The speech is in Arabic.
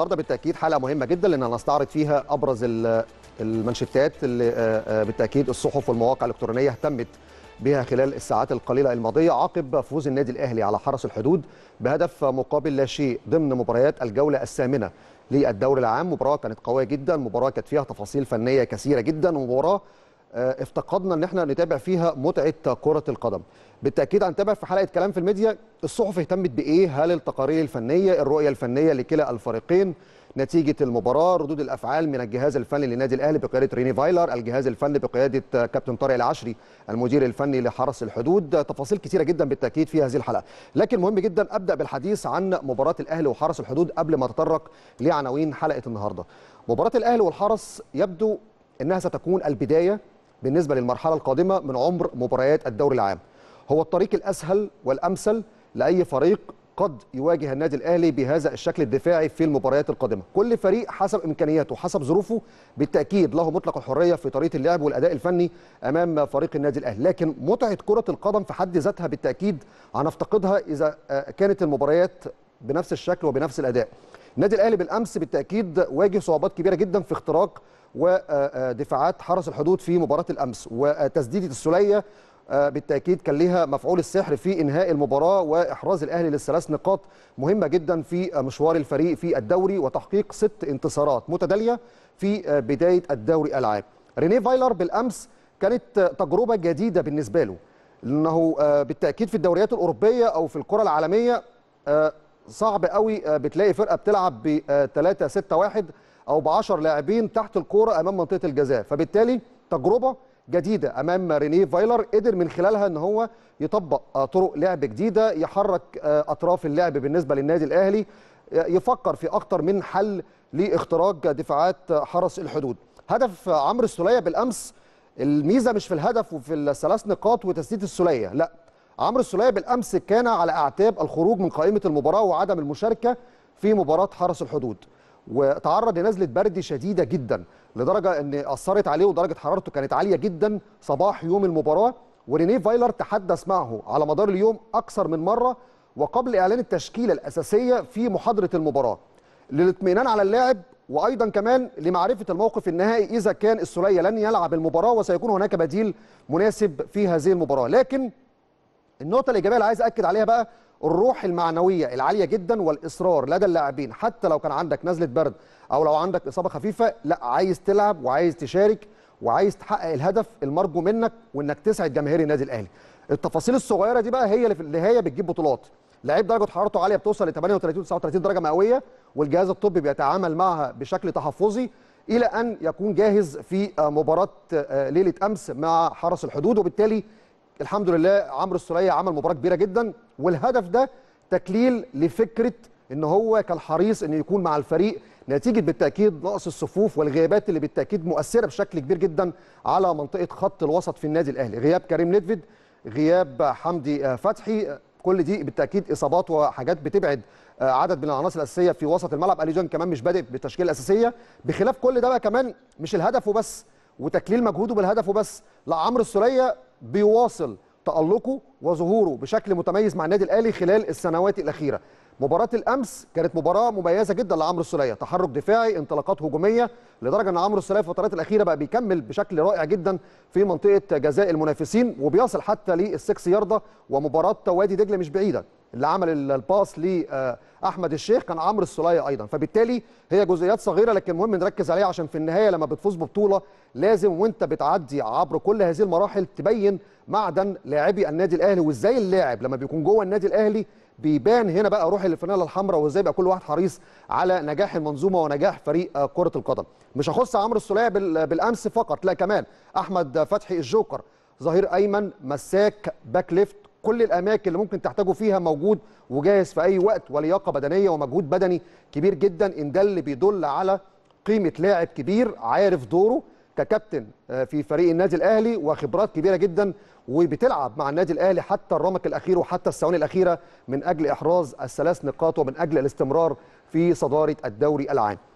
النهارده بالتاكيد حلقه مهمه جدا لان هنستعرض فيها ابرز المنشتات اللي آه، آه، بالتاكيد الصحف والمواقع الالكترونيه اهتمت بها خلال الساعات القليله الماضيه عقب فوز النادي الاهلي على حرس الحدود بهدف مقابل لا شيء ضمن مباريات الجوله الثامنه للدوري العام مباراه كانت قويه جدا مباراه كانت فيها تفاصيل فنيه كثيره جدا ومباراه آه، افتقدنا ان احنا نتابع فيها متعه كره القدم بالتاكيد هنتابع في حلقه كلام في الميديا الصحف اهتمت بايه هل التقارير الفنيه الرؤيه الفنيه لكلا الفريقين نتيجه المباراه ردود الافعال من الجهاز الفني للنادي الاهلي بقياده ريني فايلر الجهاز الفني بقياده كابتن طارق العشري المدير الفني لحرس الحدود تفاصيل كثيره جدا بالتاكيد في هذه الحلقه لكن مهم جدا ابدا بالحديث عن مباراه الاهلي وحرس الحدود قبل ما اتطرق لعناوين حلقه النهارده مباراه الاهلي والحرس يبدو انها ستكون البدايه بالنسبة للمرحلة القادمة من عمر مباريات الدوري العام هو الطريق الأسهل والأمثل لأي فريق قد يواجه النادي الاهلي بهذا الشكل الدفاعي في المباريات القادمه كل فريق حسب امكانياته حسب ظروفه بالتاكيد له مطلق الحريه في طريقه اللعب والاداء الفني امام فريق النادي الاهلي لكن متعه كره القدم في حد ذاتها بالتاكيد هنفتقدها اذا آه، كانت المباريات بنفس الشكل وبنفس الاداء النادي الاهلي بالامس بالتاكيد واجه صعوبات كبيره جدا في اختراق ودفاعات حرس الحدود في مباراه الامس وتسديده السليه آه، بالتاكيد كان ليها مفعول السحر في انهاء المباراه واحراز الاهلي للثلاث نقاط مهمه جدا في آه، مشوار الفريق في الدوري وتحقيق ست انتصارات متتاليه في آه، بدايه الدوري العام. رينيه فايلر بالامس كانت تجربه جديده بالنسبه له لانه بالتاكيد في الدوريات الاوروبيه او في الكره العالميه صعب قوي بتلاقي فرقه بتلعب ب 3 6 1 او ب 10 لاعبين تحت الكوره امام منطقه الجزاء فبالتالي تجربه جديده امام رينيه فايلر قدر من خلالها ان هو يطبق طرق لعب جديده يحرك آه، اطراف اللعب بالنسبه للنادي الاهلي آه، يفكر في اكتر من حل لاختراج دفاعات آه، حرس الحدود هدف عمرو السوليه بالامس الميزه مش في الهدف وفي الثلاث نقاط وتسديد السوليه لا عمرو السوليه بالامس كان على اعتاب الخروج من قائمه المباراه وعدم المشاركه في مباراه حرس الحدود وتعرض لنزله برد شديده جدا لدرجه ان اثرت عليه ودرجه حرارته كانت عاليه جدا صباح يوم المباراه ورينيه فايلر تحدث معه على مدار اليوم اكثر من مره وقبل اعلان التشكيله الاساسيه في محاضره المباراه للاطمئنان على اللاعب وايضا كمان لمعرفه الموقف النهائي اذا كان السوليه لن يلعب المباراه وسيكون هناك بديل مناسب في هذه المباراه لكن النقطه الايجابيه اللي عايز اكد عليها بقى الروح المعنويه العاليه جدا والاصرار لدى اللاعبين حتى لو كان عندك نزله برد او لو عندك اصابه خفيفه لا عايز تلعب وعايز تشارك وعايز تحقق الهدف المرجو منك وانك تسعد جماهير النادي الاهلي التفاصيل الصغيره دي بقى هي اللي في النهايه بتجيب بطولات لعيب درجه حرارته عاليه بتوصل ل 38 39 درجه مئويه والجهاز الطبي بيتعامل معها بشكل تحفظي الى ان يكون جاهز في مباراه آه، ليله امس مع حرس الحدود وبالتالي الحمد لله عمرو السوليه عمل مباراه كبيره جدا والهدف ده تكليل لفكره ان هو كان حريص انه يكون مع الفريق نتيجه بالتاكيد نقص الصفوف والغيابات اللي بالتاكيد مؤثره بشكل كبير جدا على منطقه خط الوسط في النادي الاهلي غياب كريم نيدفيد غياب حمدي آه، فتحي آه، كل دي بالتاكيد اصابات وحاجات بتبعد آه، عدد من العناصر الاساسيه في وسط الملعب اليجان كمان مش بادئ بالتشكيله الاساسيه بخلاف كل ده بقى كمان مش الهدف وبس وتكليل مجهوده بالهدف وبس لا عمرو السوليه بيواصل تألقه وظهوره بشكل متميز مع النادي الاهلي خلال السنوات الاخيره مباراه الامس كانت مباراه مميزه جدا لعمرو السلية تحرك دفاعي انطلاقات هجوميه لدرجه ان عمرو السلية في الفترات الاخيره بقى بيكمل بشكل رائع جدا في منطقه جزاء المنافسين وبيصل حتى للسكس يارده ومباراه وادي دجله مش بعيده اللي عمل الباص لاحمد آه، الشيخ كان عمرو السلية ايضا فبالتالي هي جزئيات صغيره لكن مهم نركز عليها عشان في النهايه لما بتفوز ببطوله لازم وانت بتعدي عبر كل هذه المراحل تبين معدن لاعبي النادي الاهلي وازاي اللاعب لما بيكون جوه النادي الاهلي بيبان هنا بقى روح الفانيلا الحمراء وازاي بقى كل واحد حريص على نجاح المنظومه ونجاح فريق كره القدم مش هخص عمرو السوليه بالامس فقط لا كمان احمد فتحي الجوكر ظهير ايمن مساك باك ليفت كل الاماكن اللي ممكن تحتاجه فيها موجود وجاهز في اي وقت ولياقه بدنيه ومجهود بدني كبير جدا ان ده اللي بيدل على قيمه لاعب كبير عارف دوره ككابتن آه، في فريق النادي الاهلي وخبرات كبيره جدا وبتلعب مع النادي الاهلي حتى الرمق الاخير وحتى الثواني الاخيره من اجل احراز الثلاث نقاط ومن اجل الاستمرار في صداره الدوري العام